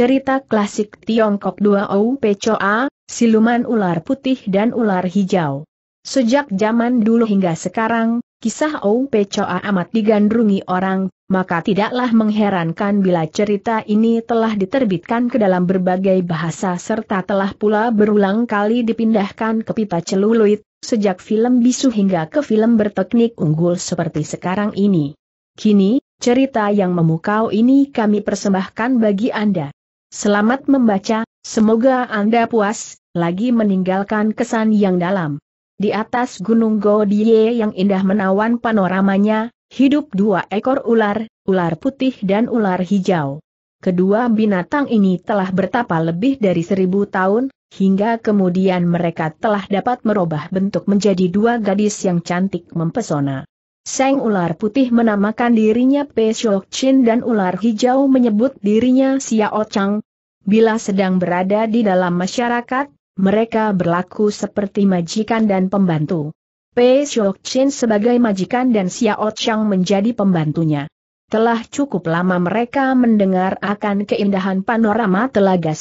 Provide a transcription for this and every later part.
Cerita klasik Tiongkok 2 Ou pechoa Siluman Ular Putih dan Ular Hijau. Sejak zaman dulu hingga sekarang, kisah Ou pechoa amat digandrungi orang, maka tidaklah mengherankan bila cerita ini telah diterbitkan ke dalam berbagai bahasa serta telah pula berulang kali dipindahkan ke pita celuluit, sejak film bisu hingga ke film berteknik unggul seperti sekarang ini. Kini, cerita yang memukau ini kami persembahkan bagi Anda. Selamat membaca, semoga Anda puas, lagi meninggalkan kesan yang dalam. Di atas Gunung Godie yang indah menawan panoramanya, hidup dua ekor ular, ular putih dan ular hijau. Kedua binatang ini telah bertapa lebih dari seribu tahun, hingga kemudian mereka telah dapat merubah bentuk menjadi dua gadis yang cantik mempesona. Seng ular putih menamakan dirinya Pe Shok Chin dan ular hijau menyebut dirinya Xiao Chang, Bila sedang berada di dalam masyarakat, mereka berlaku seperti majikan dan pembantu. Pei Shok sebagai majikan dan Xiao Chang menjadi pembantunya. Telah cukup lama mereka mendengar akan keindahan panorama Telaga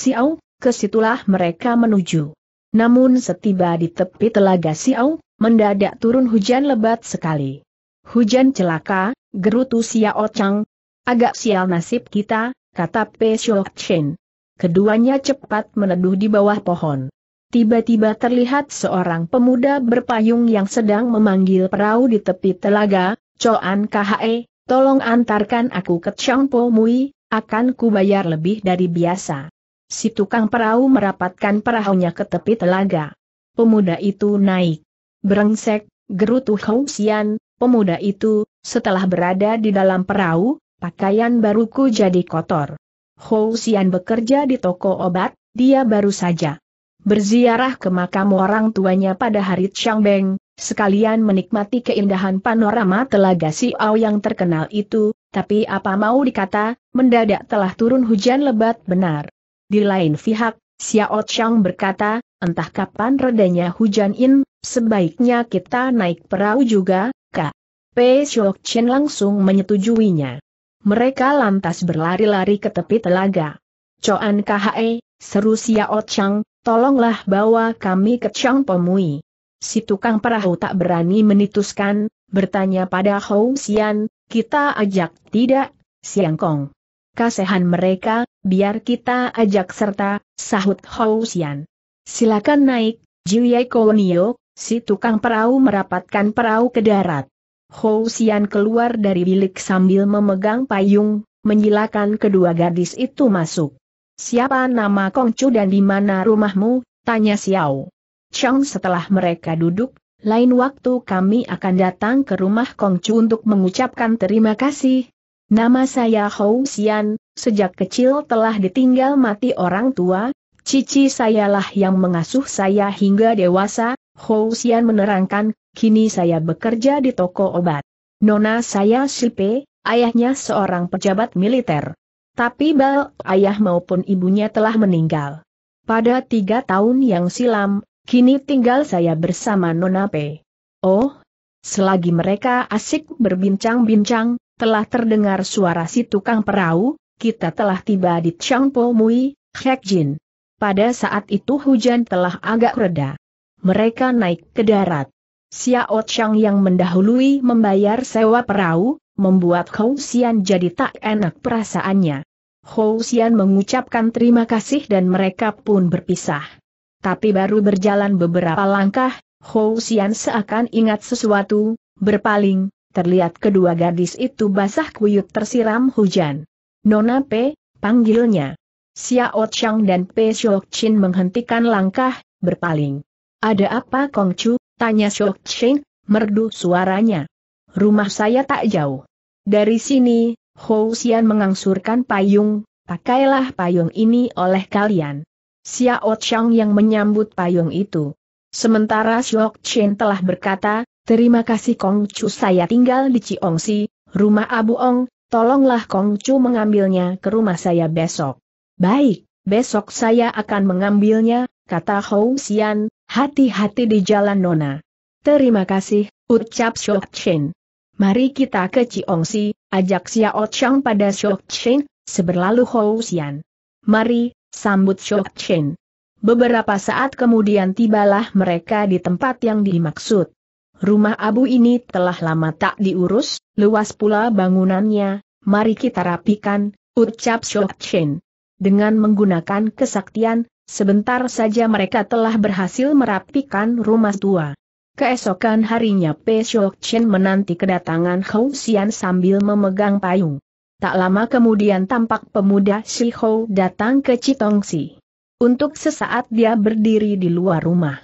ke situlah mereka menuju. Namun setiba di tepi Telaga Xiao, mendadak turun hujan lebat sekali. Hujan celaka, gerutu Xiao Chang. Agak sial nasib kita, kata Pei Shok Keduanya cepat meneduh di bawah pohon. Tiba-tiba terlihat seorang pemuda berpayung yang sedang memanggil perahu di tepi telaga, Coan Khae, tolong antarkan aku ke Changpo Mui, akan kubayar lebih dari biasa. Si tukang perahu merapatkan perahunya ke tepi telaga. Pemuda itu naik. "Berengsek," gerutu Housian, pemuda itu, setelah berada di dalam perahu, pakaian baruku jadi kotor. Hou Xian bekerja di toko obat, dia baru saja berziarah ke makam orang tuanya pada hari Beng. sekalian menikmati keindahan panorama telaga Ao yang terkenal itu, tapi apa mau dikata, mendadak telah turun hujan lebat benar. Di lain pihak, Xiao Chang berkata, entah kapan redanya hujan in, sebaiknya kita naik perahu juga, Kak. P. Shok Chen langsung menyetujuinya. Mereka lantas berlari-lari ke tepi telaga. Coan khae," seru Siao Chang, tolonglah bawa kami ke Chang Pemui. Si tukang perahu tak berani menituskan, bertanya pada Hou Xian, kita ajak tidak, Siang Kong. Kasehan mereka, biar kita ajak serta, sahut Hou Xian. Silakan naik, Jiuyai Konio, si tukang perahu merapatkan perahu ke darat. Hou Xian keluar dari bilik sambil memegang payung, menyilakan kedua gadis itu masuk. Siapa nama Kongcu dan di mana rumahmu? Tanya Xiao. Chong setelah mereka duduk, lain waktu kami akan datang ke rumah Kongcu untuk mengucapkan terima kasih. Nama saya Hou Xian, sejak kecil telah ditinggal mati orang tua, Cici sayalah yang mengasuh saya hingga dewasa, Hou Xian menerangkan, kini saya bekerja di toko obat. Nona saya Shipe, ayahnya seorang pejabat militer. Tapi bel ayah maupun ibunya telah meninggal. Pada tiga tahun yang silam, kini tinggal saya bersama Nona P. Oh, selagi mereka asik berbincang-bincang, telah terdengar suara si tukang perahu, kita telah tiba di Changpo Mui, Jin. Pada saat itu hujan telah agak reda mereka naik ke darat. Xiao Chang yang mendahului membayar sewa perahu, membuat Hou Xian jadi tak enak perasaannya. Hou Xian mengucapkan terima kasih dan mereka pun berpisah. Tapi baru berjalan beberapa langkah, Hou Xian seakan ingat sesuatu, berpaling, terlihat kedua gadis itu basah kuyup tersiram hujan. Nona P, panggilnya. Xiao Chang dan Pei Shok Chin menghentikan langkah, berpaling. Ada apa Kong Chu? Tanya Shok Chen, merdu suaranya. Rumah saya tak jauh. Dari sini, Hou Xian mengangsurkan payung, pakailah payung ini oleh kalian. Xiao Chang yang menyambut payung itu. Sementara Shok Chen telah berkata, terima kasih Kong Chu saya tinggal di Si, rumah Abu Ong, tolonglah Kong Chu mengambilnya ke rumah saya besok. Baik, besok saya akan mengambilnya, kata Hou Xian, Hati-hati di jalan Nona. Terima kasih, ucap Shok Chen. Mari kita ke Ciongsi, ajak Xiao Chang pada Shok Chen, seberlalu Hou Xian. Mari, sambut Shok Chen. Beberapa saat kemudian tibalah mereka di tempat yang dimaksud. Rumah abu ini telah lama tak diurus, luas pula bangunannya, mari kita rapikan, ucap Shok Chen. Dengan menggunakan kesaktian, Sebentar saja mereka telah berhasil merapikan rumah tua. Keesokan harinya Pei Shok Chen menanti kedatangan Hou Xian sambil memegang payung. Tak lama kemudian tampak pemuda Si Hou datang ke Citongsi. Untuk sesaat dia berdiri di luar rumah.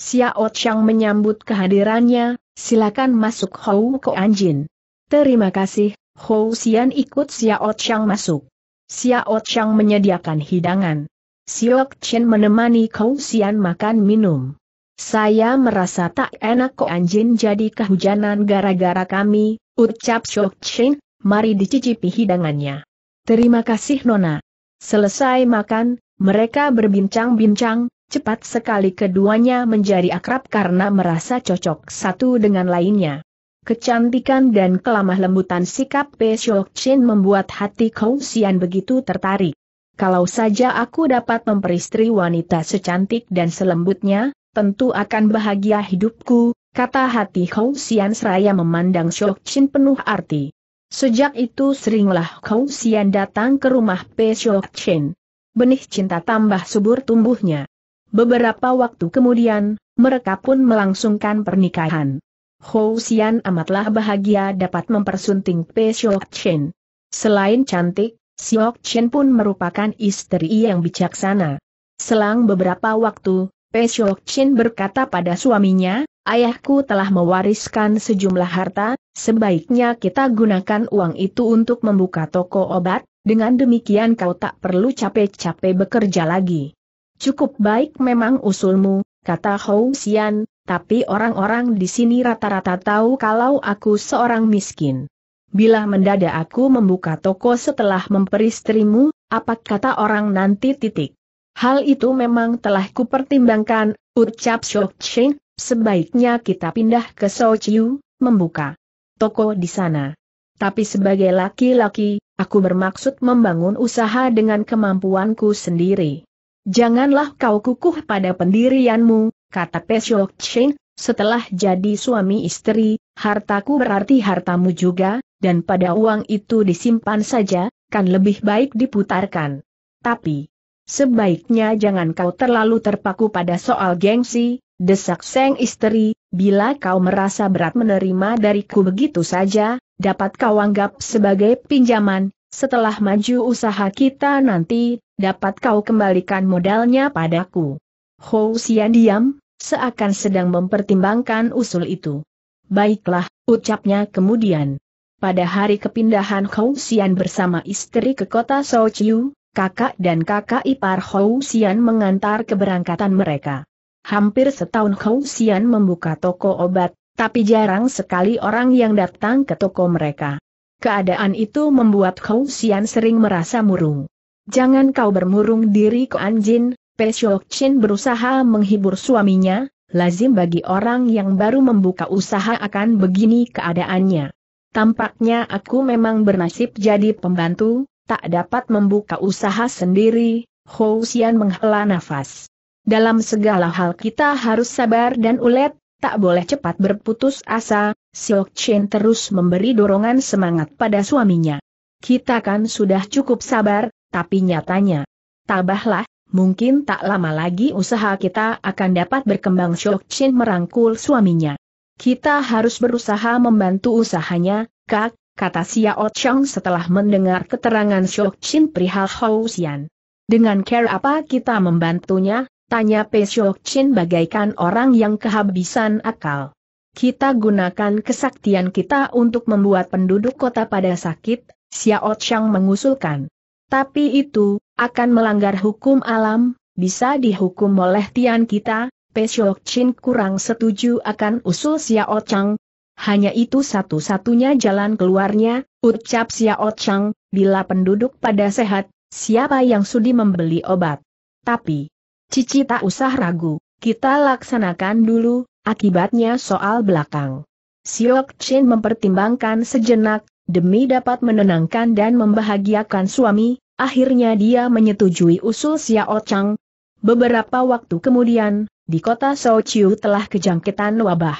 Xiao Chang menyambut kehadirannya, silakan masuk Hou Ko Anjin. Terima kasih, Hou Xian ikut Xiao Chang masuk. Xiao Chang menyediakan hidangan. Siok Chen menemani Kou Sian makan minum. Saya merasa tak enak kok anjing jadi kehujanan gara-gara kami, ucap Siok Chen, mari dicicipi hidangannya. Terima kasih Nona. Selesai makan, mereka berbincang-bincang, cepat sekali keduanya menjadi akrab karena merasa cocok satu dengan lainnya. Kecantikan dan kelamah lembutan sikap Pei Siok Chin membuat hati Kou Sian begitu tertarik. Kalau saja aku dapat memperistri wanita secantik dan selembutnya, tentu akan bahagia hidupku, kata hati Hou Xian seraya memandang Shok Chin penuh arti. Sejak itu seringlah Hou Xian datang ke rumah P. Shok Chin. Benih cinta tambah subur tumbuhnya. Beberapa waktu kemudian, mereka pun melangsungkan pernikahan. Hou Xian amatlah bahagia dapat mempersunting P. Shok Chin. Selain cantik, Siok Chen pun merupakan istri yang bijaksana. Selang beberapa waktu, Pei Siok Chen berkata pada suaminya, Ayahku telah mewariskan sejumlah harta, sebaiknya kita gunakan uang itu untuk membuka toko obat, dengan demikian kau tak perlu capek-capek bekerja lagi. Cukup baik memang usulmu, kata Hou Xian, tapi orang-orang di sini rata-rata tahu kalau aku seorang miskin bila mendadak aku membuka toko setelah memperistrimu, apa kata orang nanti titik. Hal itu memang telah kupertimbangkan, ucap Shok Ching, sebaiknya kita pindah ke Sochiu, membuka toko di sana. Tapi sebagai laki-laki, aku bermaksud membangun usaha dengan kemampuanku sendiri. Janganlah kau kukuh pada pendirianmu, kata Peshok Ching, setelah jadi suami istri, hartaku berarti hartamu juga, dan pada uang itu disimpan saja, kan lebih baik diputarkan. Tapi, sebaiknya jangan kau terlalu terpaku pada soal gengsi, desak seng istri, bila kau merasa berat menerima dariku begitu saja, dapat kau anggap sebagai pinjaman, setelah maju usaha kita nanti, dapat kau kembalikan modalnya padaku. Hou Xian diam, seakan sedang mempertimbangkan usul itu. Baiklah, ucapnya kemudian. Pada hari kepindahan Hou Xian bersama istri ke kota Sochiu, kakak dan kakak ipar Hou Xian mengantar keberangkatan mereka. Hampir setahun Hou Xian membuka toko obat, tapi jarang sekali orang yang datang ke toko mereka. Keadaan itu membuat Hou Xian sering merasa murung. Jangan kau bermurung diri ke Anjin, Pesiok Chin berusaha menghibur suaminya, lazim bagi orang yang baru membuka usaha akan begini keadaannya. Tampaknya aku memang bernasib jadi pembantu, tak dapat membuka usaha sendiri, Hou Xian menghela nafas. Dalam segala hal kita harus sabar dan ulet, tak boleh cepat berputus asa, Siok Chen terus memberi dorongan semangat pada suaminya. Kita kan sudah cukup sabar, tapi nyatanya. Tabahlah, mungkin tak lama lagi usaha kita akan dapat berkembang Siok Chen merangkul suaminya. Kita harus berusaha membantu usahanya, Kak, kata Xiao Chang setelah mendengar keterangan Shok Chin perihal Hou Xian. Dengan care apa kita membantunya? Tanya Pei Shok Chin bagaikan orang yang kehabisan akal. Kita gunakan kesaktian kita untuk membuat penduduk kota pada sakit, Xiao Chang mengusulkan. Tapi itu, akan melanggar hukum alam, bisa dihukum oleh Tian kita, Pesok Chin kurang setuju akan usul Xiao Chang. Hanya itu satu-satunya jalan keluarnya, ucap Xiao Chang, bila penduduk pada sehat, siapa yang sudi membeli obat. Tapi, Cici tak usah ragu, kita laksanakan dulu, akibatnya soal belakang. Siok Chin mempertimbangkan sejenak, demi dapat menenangkan dan membahagiakan suami, akhirnya dia menyetujui usul Xiao Chang. Beberapa waktu kemudian, di kota Sochiu telah kejangkitan wabah.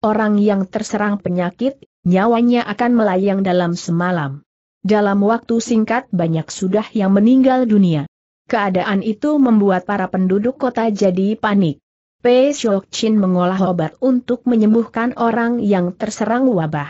Orang yang terserang penyakit, nyawanya akan melayang dalam semalam. Dalam waktu singkat banyak sudah yang meninggal dunia. Keadaan itu membuat para penduduk kota jadi panik. Pei Chin mengolah obat untuk menyembuhkan orang yang terserang wabah.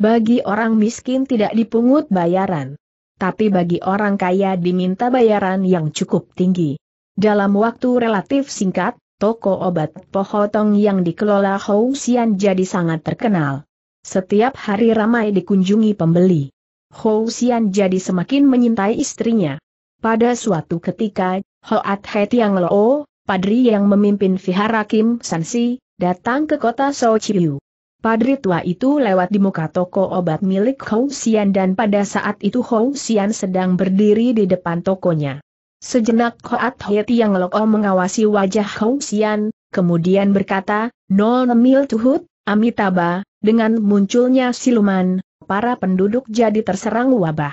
Bagi orang miskin tidak dipungut bayaran. Tapi bagi orang kaya diminta bayaran yang cukup tinggi. Dalam waktu relatif singkat, toko obat pohotong yang dikelola Hou Xian jadi sangat terkenal. Setiap hari ramai dikunjungi pembeli. Hou Xian jadi semakin menyintai istrinya. Pada suatu ketika, Hoat Het Yang Lo, padri yang memimpin vihara Kim Sansi, datang ke kota Sochiu. Padri tua itu lewat di muka toko obat milik Hou Xian dan pada saat itu Hou Xian sedang berdiri di depan tokonya. Sejenak Koat Hieti yang Loko mengawasi wajah Hou Xian, kemudian berkata, Nol Nemil Tuhut, Amitabha, dengan munculnya siluman, para penduduk jadi terserang wabah.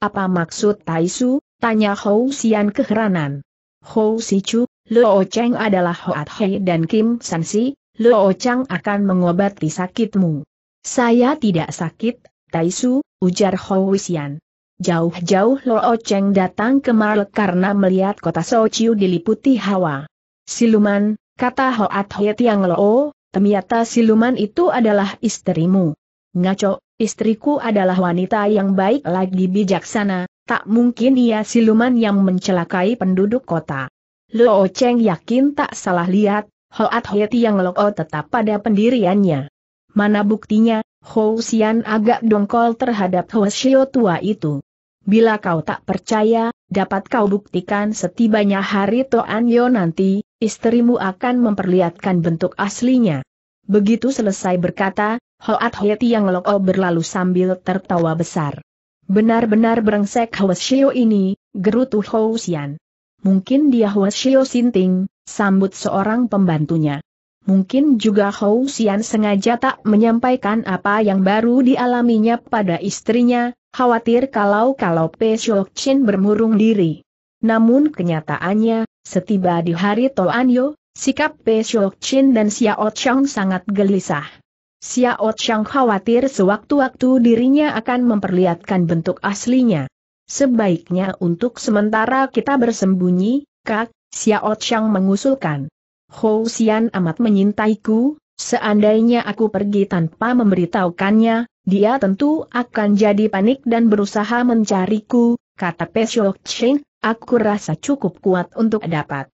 Apa maksud Taisu? Tanya Hou Xian keheranan. Hou Sichu, Luo Cheng adalah Hoat Hei dan Kim San Si. Luo Chang akan mengobati sakitmu. Saya tidak sakit, Taisu, ujar Hou Xian. Jauh-jauh Lo Cheng datang ke Marle karena melihat kota Sochiu diliputi hawa. Siluman, kata Hoat Hiet Tiang Lo, ternyata siluman itu adalah istrimu. Ngaco, istriku adalah wanita yang baik lagi bijaksana, tak mungkin ia siluman yang mencelakai penduduk kota. Lo Cheng yakin tak salah lihat, Hoat Hiet Tiang Lo tetap pada pendiriannya. Mana buktinya, Hou Xian agak dongkol terhadap Xiao tua itu. Bila kau tak percaya, dapat kau buktikan setibanya hari Toan Yo nanti, istrimu akan memperlihatkan bentuk aslinya. Begitu selesai berkata, Hoat Hoeti yang Loko berlalu sambil tertawa besar. Benar-benar brengsek Hwasyo ini, gerutu Sian. Mungkin dia Hwasyo Sinting, sambut seorang pembantunya. Mungkin juga Sian sengaja tak menyampaikan apa yang baru dialaminya pada istrinya, khawatir kalau-kalau Pei Chin bermurung diri. Namun kenyataannya, setiba di hari Toanyo, sikap Pei Chin dan Xiao Chang sangat gelisah. Xiao Chang khawatir sewaktu-waktu dirinya akan memperlihatkan bentuk aslinya. Sebaiknya untuk sementara kita bersembunyi, Kak, Xiao Chang mengusulkan. Hou Xian amat menyintaiku, seandainya aku pergi tanpa memberitahukannya, dia tentu akan jadi panik dan berusaha mencariku, kata Pesok Cheng, aku rasa cukup kuat untuk dapat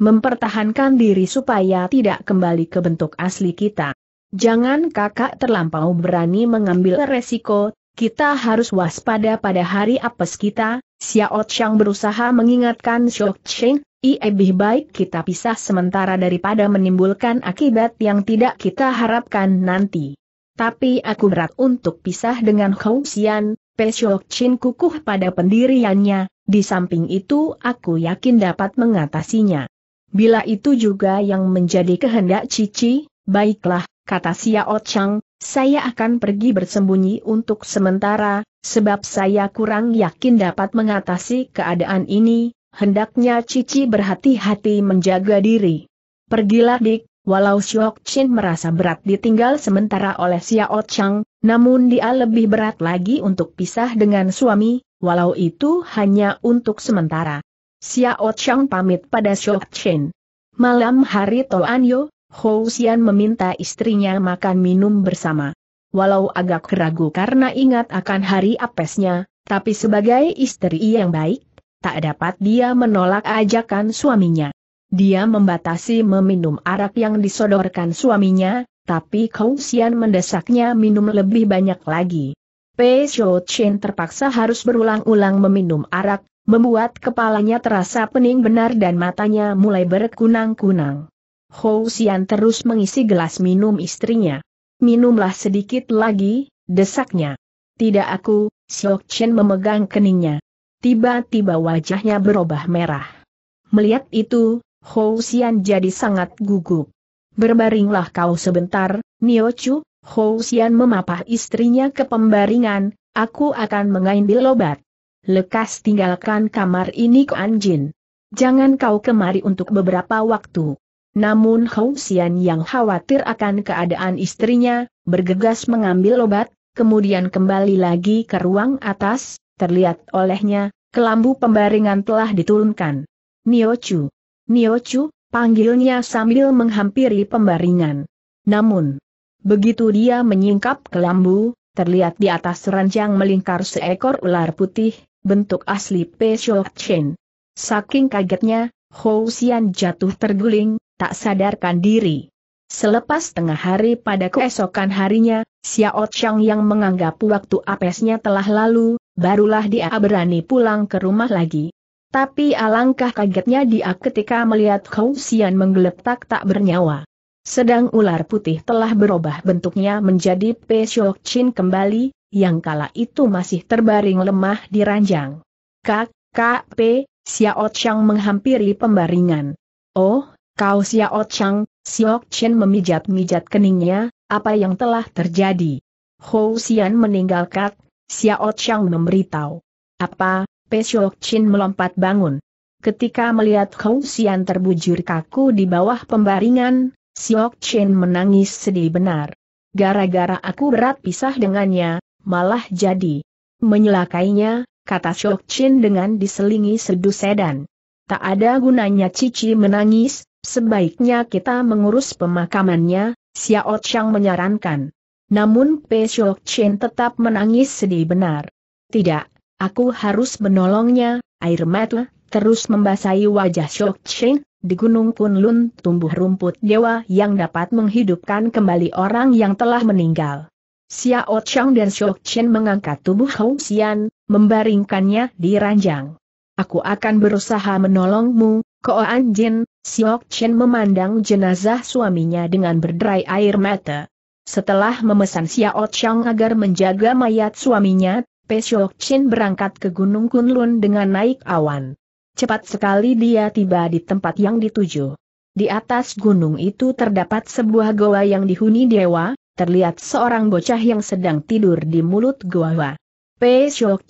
mempertahankan diri supaya tidak kembali ke bentuk asli kita. Jangan kakak terlampau berani mengambil resiko, kita harus waspada pada hari apes kita, Xiao Chang berusaha mengingatkan Xiao Cheng, lebih baik kita pisah sementara daripada menimbulkan akibat yang tidak kita harapkan nanti tapi aku berat untuk pisah dengan Hou Xian, Pesiok Chin kukuh pada pendiriannya, di samping itu aku yakin dapat mengatasinya. Bila itu juga yang menjadi kehendak Cici, baiklah, kata Xiao Chang, saya akan pergi bersembunyi untuk sementara, sebab saya kurang yakin dapat mengatasi keadaan ini, hendaknya Cici berhati-hati menjaga diri. Pergilah dik, Walau Siok Chin merasa berat ditinggal sementara oleh Xiao Chang, namun dia lebih berat lagi untuk pisah dengan suami, walau itu hanya untuk sementara. Xiao Chang pamit pada Siok Chin. Malam hari Toan Hou Xian meminta istrinya makan minum bersama. Walau agak ragu karena ingat akan hari apesnya, tapi sebagai istri yang baik, tak dapat dia menolak ajakan suaminya. Dia membatasi meminum arak yang disodorkan suaminya, tapi Kau Xian mendesaknya minum lebih banyak lagi. Pei Shou Chen terpaksa harus berulang-ulang meminum arak, membuat kepalanya terasa pening benar dan matanya mulai berkunang-kunang. Hou Xian terus mengisi gelas minum istrinya. Minumlah sedikit lagi, desaknya. Tidak aku, Xiao Chen memegang keningnya. Tiba-tiba wajahnya berubah merah. Melihat itu, Hou Xian jadi sangat gugup. Berbaringlah kau sebentar, Nio Chu, Hou Xian memapah istrinya ke pembaringan, aku akan mengambil obat. Lekas tinggalkan kamar ini ke Jin. Jangan kau kemari untuk beberapa waktu. Namun Hou Xian yang khawatir akan keadaan istrinya, bergegas mengambil obat, kemudian kembali lagi ke ruang atas, terlihat olehnya, kelambu pembaringan telah diturunkan. Nio Chu Chu panggilnya sambil menghampiri pembaringan. Namun, begitu dia menyingkap ke lambu, terlihat di atas ranjang melingkar seekor ular putih, bentuk asli Pesho Chen. Saking kagetnya, Hou Xian jatuh terguling, tak sadarkan diri. Selepas tengah hari pada keesokan harinya, Xiao Chang yang menganggap waktu apesnya telah lalu, barulah dia berani pulang ke rumah lagi. Tapi alangkah kagetnya dia ketika melihat Kou Sian menggeletak tak bernyawa. Sedang ular putih telah berubah bentuknya menjadi Pesiok Chin kembali, yang kala itu masih terbaring lemah di ranjang. Kak, Kak P, Xiao Chang menghampiri pembaringan. Oh, kau Xiao Chang, Xiao Chen memijat-mijat keningnya, apa yang telah terjadi? Hou Xian meninggal Kak, Xiao Chang memberitahu. Apa, Pesok Chin melompat bangun. Ketika melihat Hou Xian terbujur kaku di bawah pembaringan, Siok Chin menangis sedih benar. Gara-gara aku berat pisah dengannya, malah jadi menyelakainya, kata Siok Chin dengan diselingi seduh sedan. Tak ada gunanya Cici menangis, sebaiknya kita mengurus pemakamannya, Xiao Chang menyarankan. Namun Pe Siok Chin tetap menangis sedih benar. Tidak, Aku harus menolongnya, air mata, terus membasahi wajah Shok Chen, di Gunung Kunlun tumbuh rumput dewa yang dapat menghidupkan kembali orang yang telah meninggal. Xiao Chang dan Shok Chen mengangkat tubuh Hou Xian, membaringkannya di ranjang. Aku akan berusaha menolongmu, Ko An Jin, Xiao Chen memandang jenazah suaminya dengan berderai air mata. Setelah memesan Xiao Chang agar menjaga mayat suaminya, Chin berangkat ke Gunung Kunlun dengan naik awan. Cepat sekali dia tiba di tempat yang dituju. Di atas gunung itu terdapat sebuah goa yang dihuni dewa, terlihat seorang bocah yang sedang tidur di mulut goa.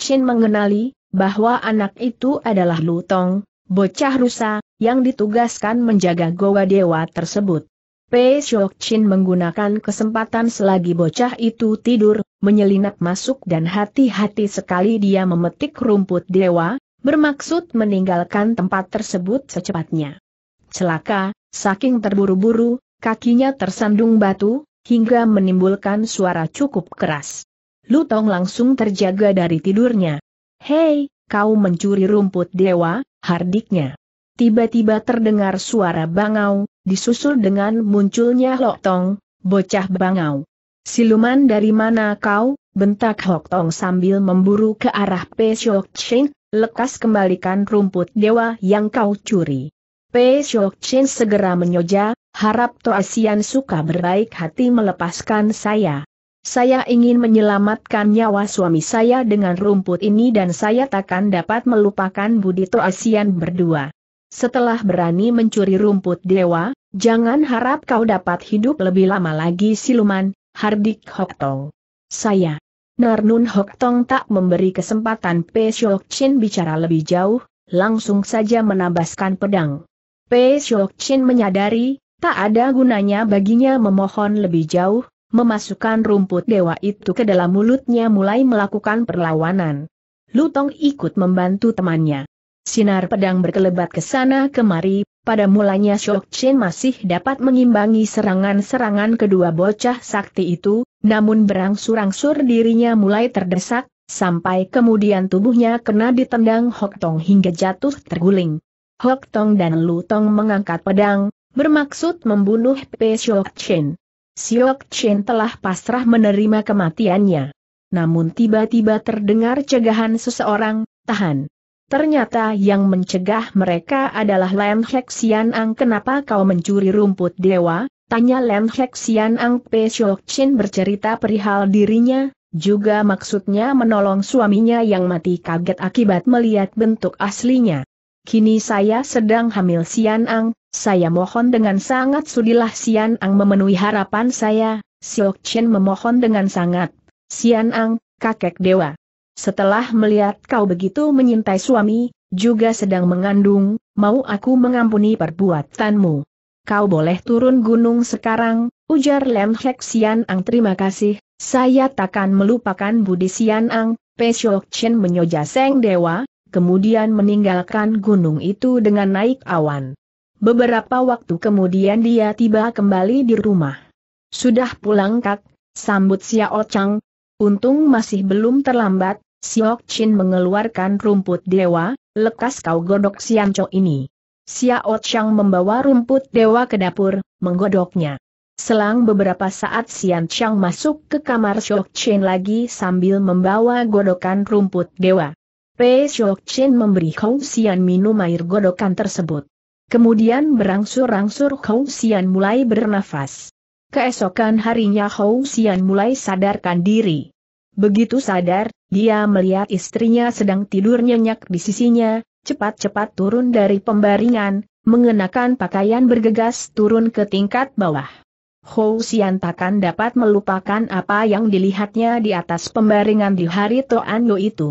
Chin mengenali bahwa anak itu adalah Lutong, bocah rusa, yang ditugaskan menjaga goa dewa tersebut. Pei Chin menggunakan kesempatan selagi bocah itu tidur, menyelinap masuk dan hati-hati sekali dia memetik rumput dewa, bermaksud meninggalkan tempat tersebut secepatnya. Celaka, saking terburu-buru, kakinya tersandung batu, hingga menimbulkan suara cukup keras. Lutong langsung terjaga dari tidurnya. Hei, kau mencuri rumput dewa, hardiknya. Tiba-tiba terdengar suara bangau, disusul dengan munculnya Lok Tong, bocah bangau. Siluman dari mana kau? bentak Lok Tong sambil memburu ke arah Pei Shok Chin, lekas kembalikan rumput dewa yang kau curi. Pei Shok Chin segera menyoja, harap Toasian suka berbaik hati melepaskan saya. Saya ingin menyelamatkan nyawa suami saya dengan rumput ini dan saya takkan dapat melupakan budi Toasian berdua. Setelah berani mencuri rumput dewa, Jangan harap kau dapat hidup lebih lama lagi siluman, Hardik Hoktong. Saya. Narnun Hoktong tak memberi kesempatan Pei Chin bicara lebih jauh, langsung saja menabaskan pedang. Pei Chin menyadari, tak ada gunanya baginya memohon lebih jauh, memasukkan rumput dewa itu ke dalam mulutnya mulai melakukan perlawanan. Lutong ikut membantu temannya. Sinar pedang berkelebat ke sana kemari, pada mulanya Shok Chen masih dapat mengimbangi serangan-serangan kedua bocah sakti itu, namun berangsur-angsur dirinya mulai terdesak, sampai kemudian tubuhnya kena ditendang Hok Tong hingga jatuh terguling. Hok Tong dan Lu Tong mengangkat pedang, bermaksud membunuh Pe Shok Chen. Shok Chen telah pasrah menerima kematiannya. Namun tiba-tiba terdengar cegahan seseorang, tahan. Ternyata yang mencegah mereka adalah Lem Hexian Ang. Kenapa kau mencuri rumput dewa? Tanya Lem Hexian Ang. Pe Shok Chin bercerita perihal dirinya, juga maksudnya menolong suaminya yang mati kaget akibat melihat bentuk aslinya. Kini saya sedang hamil Sian Ang, saya mohon dengan sangat sudilah Sian Ang memenuhi harapan saya, Siok Chin memohon dengan sangat. Sian Ang, kakek dewa. Setelah melihat kau begitu menyintai suami, juga sedang mengandung, mau aku mengampuni perbuatanmu. Kau boleh turun gunung sekarang, ujar Lem Hek Sian Ang terima kasih, saya takkan melupakan Budi Sian Ang, Pesiok Chen menyoja Seng Dewa, kemudian meninggalkan gunung itu dengan naik awan. Beberapa waktu kemudian dia tiba kembali di rumah. Sudah pulang kak, sambut Xiao Chang. Untung masih belum terlambat, Siok Chin mengeluarkan rumput dewa, lekas kau godok Sianco ini. Xiao Chang membawa rumput dewa ke dapur, menggodoknya. Selang beberapa saat Sian Chang masuk ke kamar Siok Chin lagi sambil membawa godokan rumput dewa. Pei Siok Chin memberi Hou Sian minum air godokan tersebut. Kemudian berangsur-angsur Hou Sian mulai bernafas. Keesokan harinya Hou Sian mulai sadarkan diri. Begitu sadar, dia melihat istrinya sedang tidur nyenyak di sisinya, cepat-cepat turun dari pembaringan, mengenakan pakaian bergegas turun ke tingkat bawah. Hou Xian takkan dapat melupakan apa yang dilihatnya di atas pembaringan di hari Yo itu.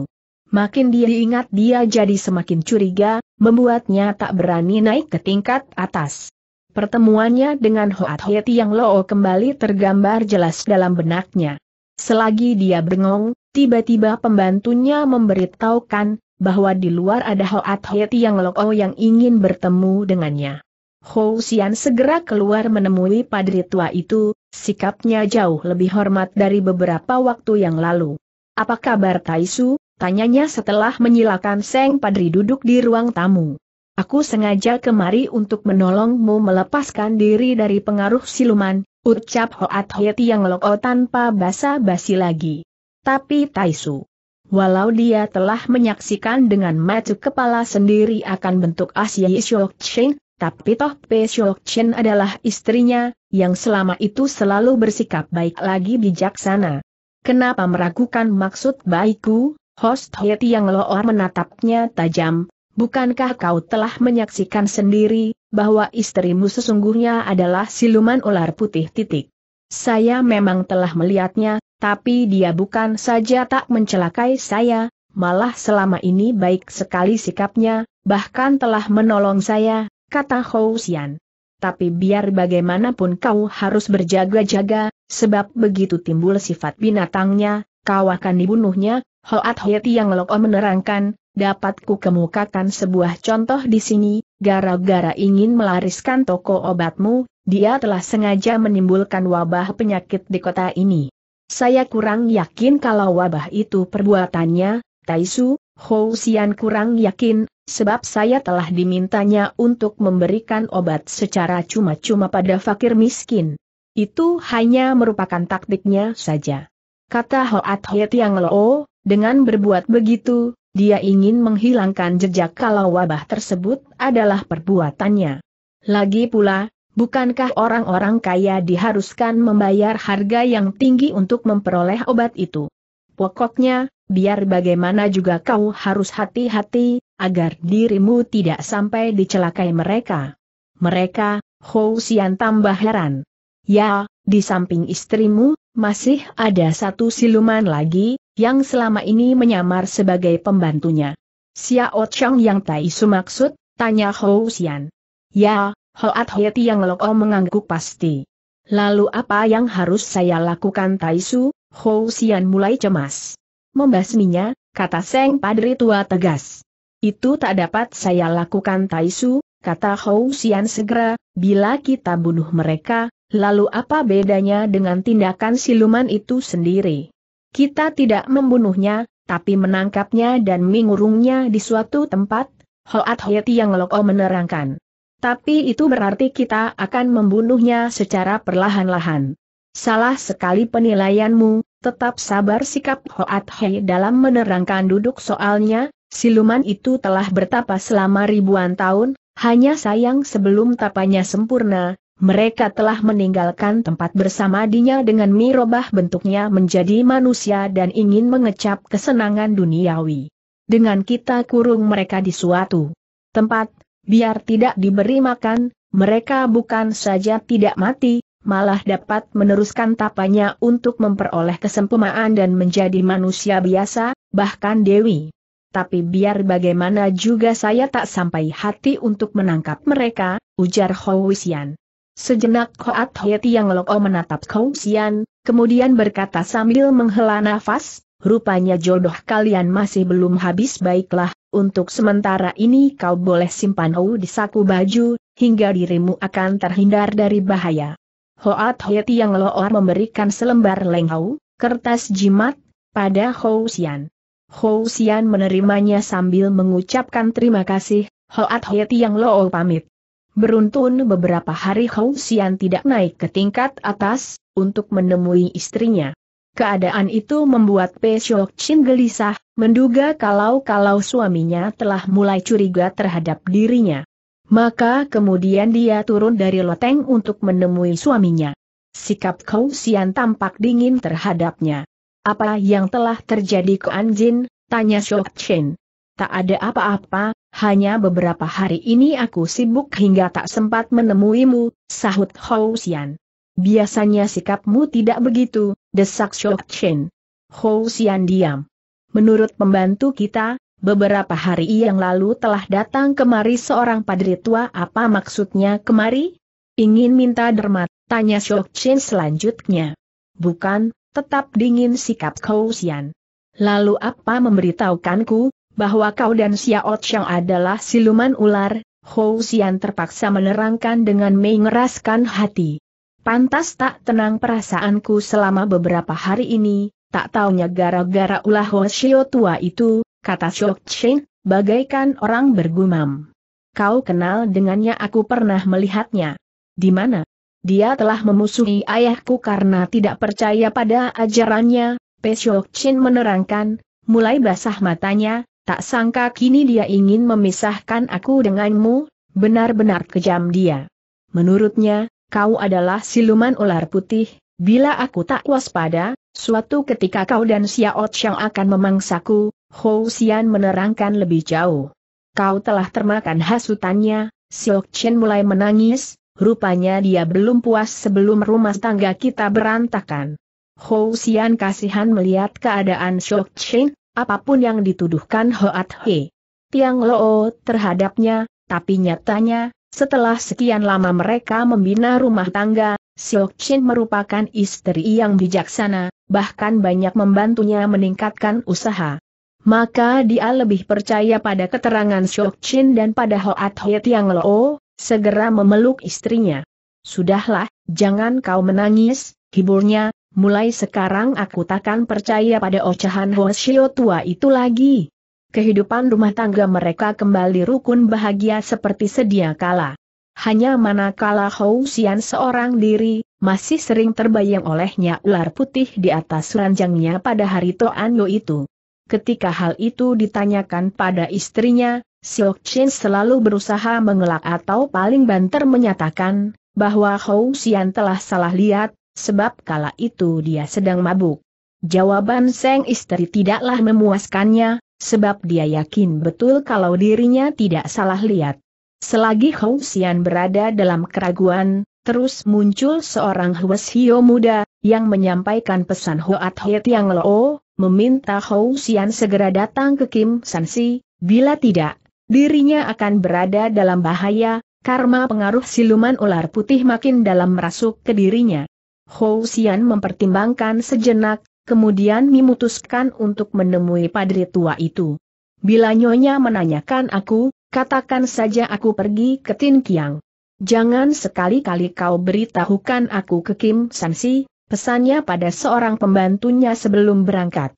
Makin dia diingat dia jadi semakin curiga, membuatnya tak berani naik ke tingkat atas. Pertemuannya dengan Hoat Heti yang Loo kembali tergambar jelas dalam benaknya. Selagi dia bengong, tiba-tiba pembantunya memberitahukan, bahwa di luar ada Hoat Heti yang Loko oh yang ingin bertemu dengannya. Ho Xian segera keluar menemui padri tua itu, sikapnya jauh lebih hormat dari beberapa waktu yang lalu. Apa kabar Tai Taisu? Tanyanya setelah menyilakan Seng Padri duduk di ruang tamu. Aku sengaja kemari untuk menolongmu melepaskan diri dari pengaruh siluman, Ucap Hoat Hieti yang Loko tanpa basa-basi lagi. Tapi Taisu. Walau dia telah menyaksikan dengan mata kepala sendiri akan bentuk Asia Shok Chen, tapi toh Pe Shok Chen adalah istrinya, yang selama itu selalu bersikap baik lagi bijaksana. Kenapa meragukan maksud baikku? Host Hieti yang Loor menatapnya tajam, bukankah kau telah menyaksikan sendiri, bahwa istrimu sesungguhnya adalah siluman ular putih titik. Saya memang telah melihatnya, tapi dia bukan saja tak mencelakai saya, malah selama ini baik sekali sikapnya, bahkan telah menolong saya, kata Housian. Tapi biar bagaimanapun kau harus berjaga-jaga, sebab begitu timbul sifat binatangnya, kau akan dibunuhnya, Hoat Heti yang Loko menerangkan, dapat ku kemukakan sebuah contoh di sini, gara-gara ingin melariskan toko obatmu, dia telah sengaja menimbulkan wabah penyakit di kota ini. Saya kurang yakin kalau wabah itu perbuatannya, Taisu, Hou Xian kurang yakin, sebab saya telah dimintanya untuk memberikan obat secara cuma-cuma pada fakir miskin. Itu hanya merupakan taktiknya saja. Kata Hoat Hiet Yang Lo, dengan berbuat begitu, dia ingin menghilangkan jejak kalau wabah tersebut adalah perbuatannya. Lagi pula, bukankah orang-orang kaya diharuskan membayar harga yang tinggi untuk memperoleh obat itu? Pokoknya, biar bagaimana juga kau harus hati-hati, agar dirimu tidak sampai dicelakai mereka. Mereka, Hou Xian tambah heran. Ya, di samping istrimu, masih ada satu siluman lagi, yang selama ini menyamar sebagai pembantunya. Xiao Chang yang Tai Su maksud, tanya Hou Xian. Ya, Hoat Tiang Lok O oh mengangguk pasti. Lalu apa yang harus saya lakukan Tai Su? Hou Xian mulai cemas. Membasminya, kata Seng Padri tua tegas. Itu tak dapat saya lakukan Tai Su, kata Hou Xian segera, bila kita bunuh mereka, lalu apa bedanya dengan tindakan siluman itu sendiri? Kita tidak membunuhnya, tapi menangkapnya dan mengurungnya di suatu tempat, Hoat Heti yang Loko menerangkan. Tapi itu berarti kita akan membunuhnya secara perlahan-lahan. Salah sekali penilaianmu, tetap sabar sikap Hoat Hei dalam menerangkan duduk soalnya, siluman itu telah bertapa selama ribuan tahun, hanya sayang sebelum tapanya sempurna, mereka telah meninggalkan tempat bersama dinya dengan mirobah bentuknya menjadi manusia dan ingin mengecap kesenangan duniawi. Dengan kita kurung mereka di suatu tempat, biar tidak diberi makan, mereka bukan saja tidak mati, malah dapat meneruskan tapanya untuk memperoleh kesempurnaan dan menjadi manusia biasa, bahkan dewi. Tapi biar bagaimana juga saya tak sampai hati untuk menangkap mereka, ujar Hou Wisian. Sejenak Hoat He Tiang Loko menatap Kong Sian, kemudian berkata sambil menghela nafas, rupanya jodoh kalian masih belum habis baiklah, untuk sementara ini kau boleh simpan Ou di saku baju, hingga dirimu akan terhindar dari bahaya. Hoat He Tiang Loko memberikan selembar lengau, kertas jimat, pada Kong Sian. Hou Sian menerimanya sambil mengucapkan terima kasih, Hoat He Tiang Loko pamit. Beruntun beberapa hari Hou Xian tidak naik ke tingkat atas, untuk menemui istrinya. Keadaan itu membuat Pei Shok Chin gelisah, menduga kalau-kalau suaminya telah mulai curiga terhadap dirinya. Maka kemudian dia turun dari loteng untuk menemui suaminya. Sikap Kou Sian tampak dingin terhadapnya. Apa yang telah terjadi ke Anjin? Tanya Shok Tak ada apa-apa, hanya beberapa hari ini aku sibuk hingga tak sempat menemuimu, sahut Hou Xian. Biasanya sikapmu tidak begitu, desak Shok Chen. Hou Xian diam. Menurut pembantu kita, beberapa hari yang lalu telah datang kemari seorang padri tua apa maksudnya kemari? Ingin minta dermat, tanya Shok Chen selanjutnya. Bukan, tetap dingin sikap Hou Xian. Lalu apa memberitahukanku, bahwa kau dan Xiao Chang adalah siluman ular, Hou Xian terpaksa menerangkan dengan mengeraskan hati. Pantas tak tenang perasaanku selama beberapa hari ini, tak taunya gara-gara ulah Hou Xiao tua itu, kata Xiao Cheng, bagaikan orang bergumam. Kau kenal dengannya aku pernah melihatnya. Di mana? Dia telah memusuhi ayahku karena tidak percaya pada ajarannya, Peshok Chin menerangkan, mulai basah matanya, Tak sangka kini dia ingin memisahkan aku denganmu, benar-benar kejam dia. Menurutnya, kau adalah siluman ular putih, bila aku tak waspada, suatu ketika kau dan Xiao Chang akan memangsaku, Hou Xian menerangkan lebih jauh. Kau telah termakan hasutannya, Xiao Chen mulai menangis, rupanya dia belum puas sebelum rumah tangga kita berantakan. Hou Xian kasihan melihat keadaan Xiao Chen, apapun yang dituduhkan Hoat He Tiang Loo terhadapnya, tapi nyatanya, setelah sekian lama mereka membina rumah tangga, Siok Chin merupakan istri yang bijaksana, bahkan banyak membantunya meningkatkan usaha. Maka dia lebih percaya pada keterangan Siok Chin dan pada Hoat He Tiang Loo, segera memeluk istrinya. Sudahlah, jangan kau menangis, hiburnya, Mulai sekarang aku takkan percaya pada ocehan Hoshio tua itu lagi. Kehidupan rumah tangga mereka kembali rukun bahagia seperti sedia kala. Hanya manakala Hou Xian seorang diri, masih sering terbayang olehnya ular putih di atas ranjangnya pada hari Toan Yo itu. Ketika hal itu ditanyakan pada istrinya, Siok Chin selalu berusaha mengelak atau paling banter menyatakan, bahwa Hou Xian telah salah lihat, sebab kala itu dia sedang mabuk. Jawaban Seng istri tidaklah memuaskannya, sebab dia yakin betul kalau dirinya tidak salah lihat. Selagi Hou Xian berada dalam keraguan, terus muncul seorang Hio muda, yang menyampaikan pesan Huat Hiet Yang Lo, meminta Hou Xian segera datang ke Kim San Si, bila tidak, dirinya akan berada dalam bahaya, karma pengaruh siluman ular putih makin dalam merasuk ke dirinya. Hou Xian mempertimbangkan sejenak, kemudian memutuskan untuk menemui padri tua itu. Bila Nyonya menanyakan aku, katakan saja aku pergi ke Tin Kiang. Jangan sekali-kali kau beritahukan aku ke Kim San Sansi, pesannya pada seorang pembantunya sebelum berangkat.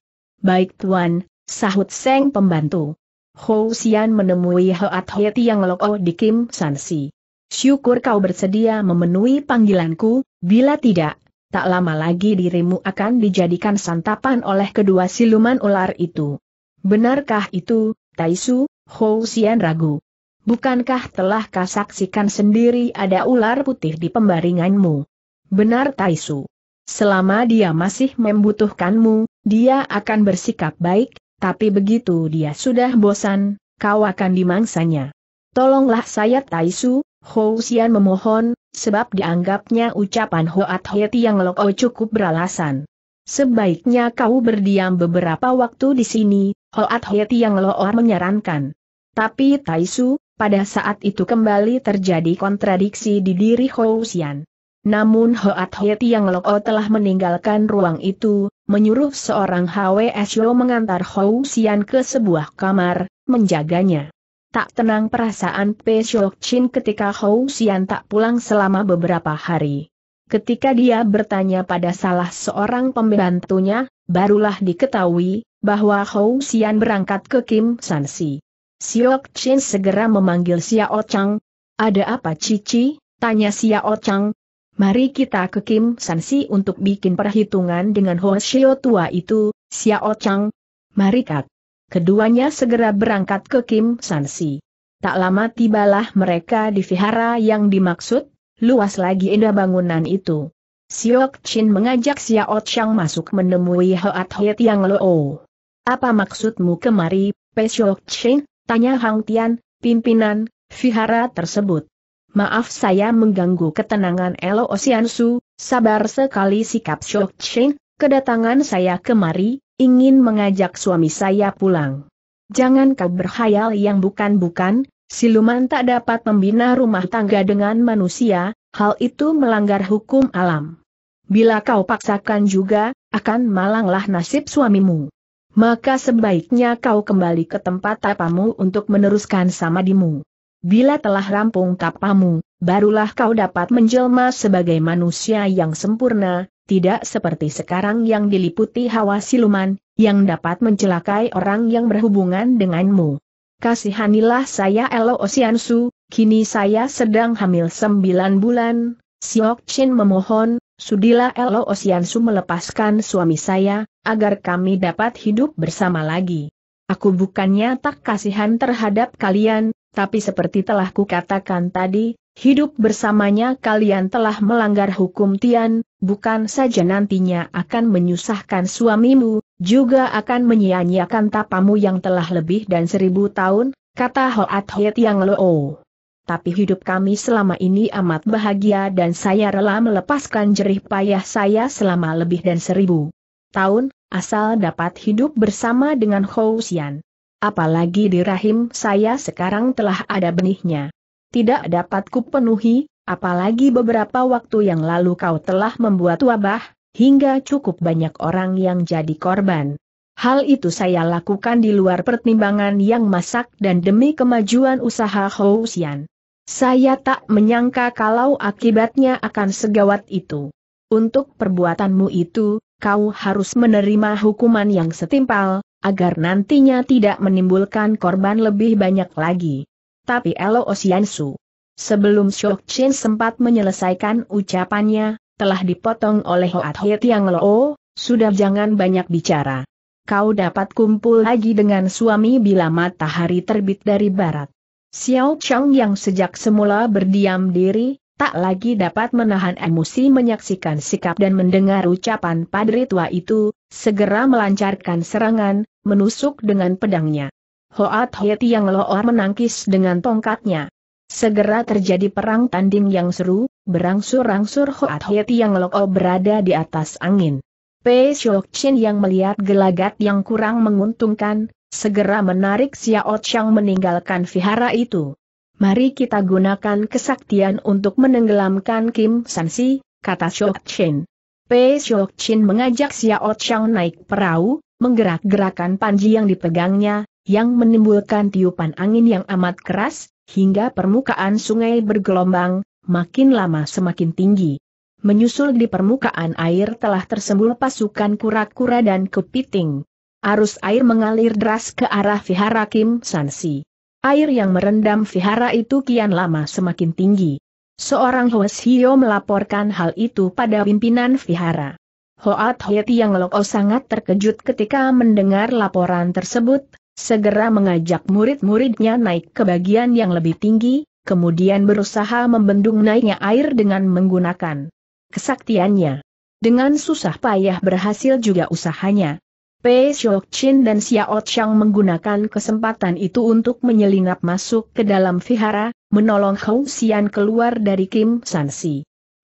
Baik tuan, sahut Seng pembantu. Hou Xian menemui Hoat Hoi Tiang Lo di Kim San Sansi. Syukur kau bersedia memenuhi panggilanku, bila tidak, tak lama lagi dirimu akan dijadikan santapan oleh kedua siluman ular itu. Benarkah itu, Taisu? Hou Xian ragu. Bukankah telah kasaksikan sendiri ada ular putih di pembaringanmu? Benar Taisu. Selama dia masih membutuhkanmu, dia akan bersikap baik, tapi begitu dia sudah bosan, kau akan dimangsanya. Tolonglah saya Taisu, Hou Xian memohon, sebab dianggapnya ucapan Hoat Heti yang Loko cukup beralasan. Sebaiknya kau berdiam beberapa waktu di sini, Hoat Heti yang Loko menyarankan. Tapi Taisu, pada saat itu kembali terjadi kontradiksi di diri Hou Xian. Namun Hoat Heti yang Loko telah meninggalkan ruang itu, menyuruh seorang HWSO mengantar Hou Xian ke sebuah kamar, menjaganya. Tak tenang perasaan Pei Chin ketika Hou Xian tak pulang selama beberapa hari. Ketika dia bertanya pada salah seorang pembantunya, barulah diketahui bahwa Hou Xian berangkat ke Kim Si. Siok Chin segera memanggil Xiao Chang. Ada apa Cici? Tanya Xiao Chang. Mari kita ke Kim San Si untuk bikin perhitungan dengan Hou Xiao tua itu, Xiao Chang. Mari kita keduanya segera berangkat ke Kim Sansi. Tak lama tibalah mereka di vihara yang dimaksud, luas lagi indah bangunan itu. Siok Chin mengajak Xiao Chang masuk menemui Hoat Hoat yang loo. Apa maksudmu kemari, Pe Siok Chin? Tanya Hang Tian, pimpinan, vihara tersebut. Maaf saya mengganggu ketenangan Elo Osiansu, sabar sekali sikap Siok Chin, kedatangan saya kemari, ingin mengajak suami saya pulang. Jangan kau berhayal yang bukan-bukan, siluman tak dapat membina rumah tangga dengan manusia, hal itu melanggar hukum alam. Bila kau paksakan juga, akan malanglah nasib suamimu. Maka sebaiknya kau kembali ke tempat tapamu untuk meneruskan samadimu. Bila telah rampung tapamu, barulah kau dapat menjelma sebagai manusia yang sempurna, tidak seperti sekarang yang diliputi hawa siluman, yang dapat mencelakai orang yang berhubungan denganmu. Kasihanilah saya Elo Osiansu, kini saya sedang hamil sembilan bulan, Siok Chin memohon, sudilah Elo Osiansu melepaskan suami saya, agar kami dapat hidup bersama lagi. Aku bukannya tak kasihan terhadap kalian, tapi seperti telah kukatakan tadi, Hidup bersamanya kalian telah melanggar hukum Tian, bukan saja nantinya akan menyusahkan suamimu, juga akan menyia-nyiakan tapamu yang telah lebih dan seribu tahun, kata Hoat Hiet Yang Loo. Tapi hidup kami selama ini amat bahagia dan saya rela melepaskan jerih payah saya selama lebih dan seribu tahun, asal dapat hidup bersama dengan Hou Xian. Apalagi di rahim saya sekarang telah ada benihnya tidak dapat kupenuhi, apalagi beberapa waktu yang lalu kau telah membuat wabah, hingga cukup banyak orang yang jadi korban. Hal itu saya lakukan di luar pertimbangan yang masak dan demi kemajuan usaha Housian. Saya tak menyangka kalau akibatnya akan segawat itu. Untuk perbuatanmu itu, kau harus menerima hukuman yang setimpal, agar nantinya tidak menimbulkan korban lebih banyak lagi tapi Elo Osiansu. Sebelum Shok Chin sempat menyelesaikan ucapannya, telah dipotong oleh Hoat He Tiang Lo, sudah jangan banyak bicara. Kau dapat kumpul lagi dengan suami bila matahari terbit dari barat. Xiao Chang yang sejak semula berdiam diri, tak lagi dapat menahan emosi menyaksikan sikap dan mendengar ucapan padri tua itu, segera melancarkan serangan, menusuk dengan pedangnya. Hoat He Tiang Loor menangkis dengan tongkatnya. Segera terjadi perang tanding yang seru, berangsur-angsur Hoat He Tiang Loor berada di atas angin. Pei Shok Chin yang melihat gelagat yang kurang menguntungkan, segera menarik Xiao Chang meninggalkan vihara itu. Mari kita gunakan kesaktian untuk menenggelamkan Kim Sansi, kata Shok Chin. Pei Shok Chin mengajak Xiao Chang naik perahu, menggerak-gerakan panji yang dipegangnya, yang menimbulkan tiupan angin yang amat keras, hingga permukaan sungai bergelombang, makin lama semakin tinggi. Menyusul di permukaan air telah tersembul pasukan kura-kura dan kepiting. Arus air mengalir deras ke arah vihara Kim Sansi. Air yang merendam vihara itu kian lama semakin tinggi. Seorang Hoes Hio melaporkan hal itu pada pimpinan vihara. Hoat Hoeti yang Loko sangat terkejut ketika mendengar laporan tersebut, Segera mengajak murid-muridnya naik ke bagian yang lebih tinggi, kemudian berusaha membendung naiknya air dengan menggunakan kesaktiannya. Dengan susah payah berhasil juga usahanya. Pei Shok dan Xiao Chang menggunakan kesempatan itu untuk menyelinap masuk ke dalam vihara, menolong Hou Xian keluar dari Kim San Si.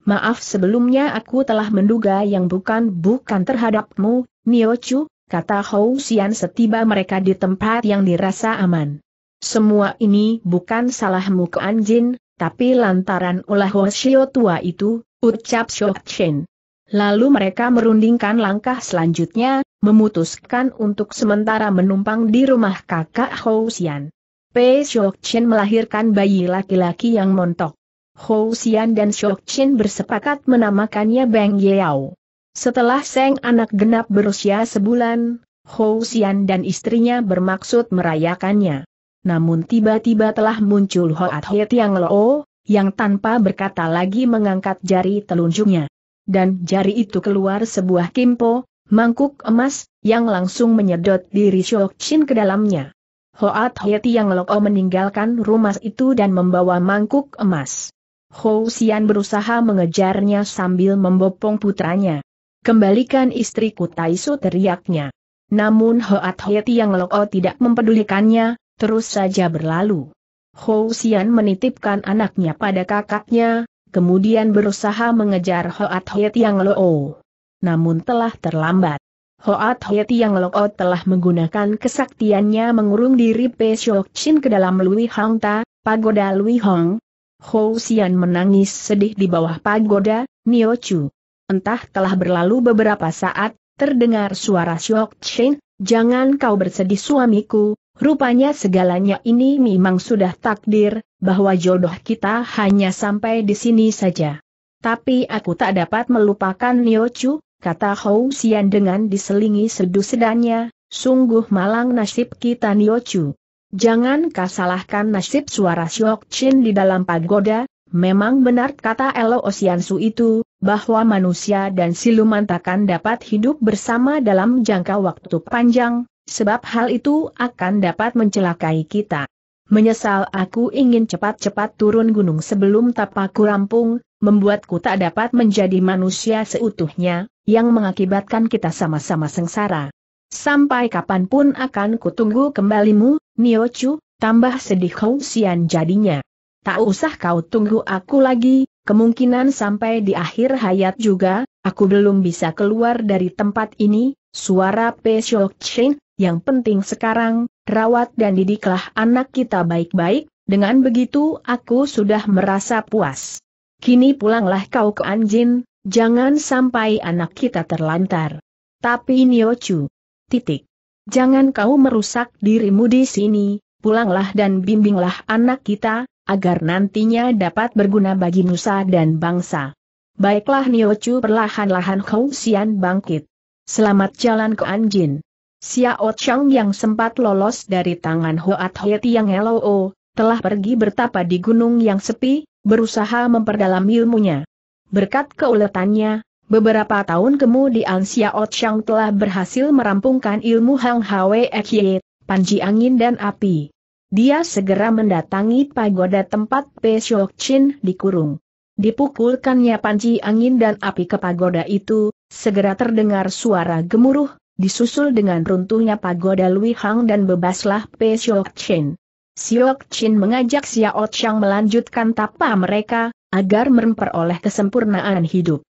Maaf sebelumnya aku telah menduga yang bukan-bukan terhadapmu, Nio Chu, kata Hou Xian setiba mereka di tempat yang dirasa aman. Semua ini bukan salahmu ke Anjin, tapi lantaran ulah Hoshio tua itu, ucap Shok Chen. Lalu mereka merundingkan langkah selanjutnya, memutuskan untuk sementara menumpang di rumah kakak Hou Xian. Pei Shok Chen melahirkan bayi laki-laki yang montok. Hou Xian dan Shok Chen bersepakat menamakannya Beng Yao. Setelah Seng anak genap berusia sebulan, Hou Xian dan istrinya bermaksud merayakannya. Namun tiba-tiba telah muncul Hoat Hiet yang Lo, yang tanpa berkata lagi mengangkat jari telunjuknya. Dan jari itu keluar sebuah kimpo, mangkuk emas, yang langsung menyedot diri Shok Chin ke dalamnya. Hoat Hiet yang Lo meninggalkan rumah itu dan membawa mangkuk emas. Hou Xian berusaha mengejarnya sambil membopong putranya. Kembalikan istriku Taisu teriaknya. Namun Hoat Hiet yang Loo tidak mempedulikannya, terus saja berlalu. Hou Xian menitipkan anaknya pada kakaknya, kemudian berusaha mengejar Hoat Hiet yang Loo. Namun telah terlambat. Hoat Hiet yang Loo telah menggunakan kesaktiannya mengurung diri Shok Chin ke dalam Lui Hong Ta, pagoda Lui Hong, Hou Xian menangis sedih di bawah pagoda, Nio Chu. Entah telah berlalu beberapa saat, terdengar suara Syok Chen, jangan kau bersedih suamiku, rupanya segalanya ini memang sudah takdir, bahwa jodoh kita hanya sampai di sini saja. Tapi aku tak dapat melupakan Nio Chu. kata Hou Xian dengan diselingi seduh sedanya, sungguh malang nasib kita Nio Chu. Jangan kau salahkan nasib suara Syok Chin di dalam pagoda, Memang benar kata Elo Osiansu itu, bahwa manusia dan siluman takkan dapat hidup bersama dalam jangka waktu panjang, sebab hal itu akan dapat mencelakai kita. Menyesal aku ingin cepat-cepat turun gunung sebelum tapaku rampung, membuatku tak dapat menjadi manusia seutuhnya, yang mengakibatkan kita sama-sama sengsara. Sampai kapanpun akan kutunggu kembalimu, Niochu, tambah sedih Hou sian jadinya. Tak usah kau tunggu aku lagi, kemungkinan sampai di akhir hayat juga, aku belum bisa keluar dari tempat ini, suara P. Chen, yang penting sekarang, rawat dan didiklah anak kita baik-baik, dengan begitu aku sudah merasa puas. Kini pulanglah kau ke Anjin, jangan sampai anak kita terlantar. Tapi Niochu. Titik. Jangan kau merusak dirimu di sini, pulanglah dan bimbinglah anak kita, agar nantinya dapat berguna bagi nusa dan bangsa. Baiklah Chu perlahan-lahan Hou Xian bangkit. Selamat jalan ke Anjin. Xiao Chang yang sempat lolos dari tangan Hoat Heti yang Loo, telah pergi bertapa di gunung yang sepi, berusaha memperdalam ilmunya. Berkat keuletannya, beberapa tahun kemudian Xiao Chang telah berhasil merampungkan ilmu Hang Hwe Ekye, Panji Angin dan Api. Dia segera mendatangi pagoda tempat Pesiok Chin dikurung. Dipukulkannya panci angin dan api ke pagoda itu, segera terdengar suara gemuruh, disusul dengan runtuhnya pagoda Lui Hang dan bebaslah Pesiok Chin. Siok Chin mengajak Xiao Chang melanjutkan tapa mereka, agar memperoleh kesempurnaan hidup.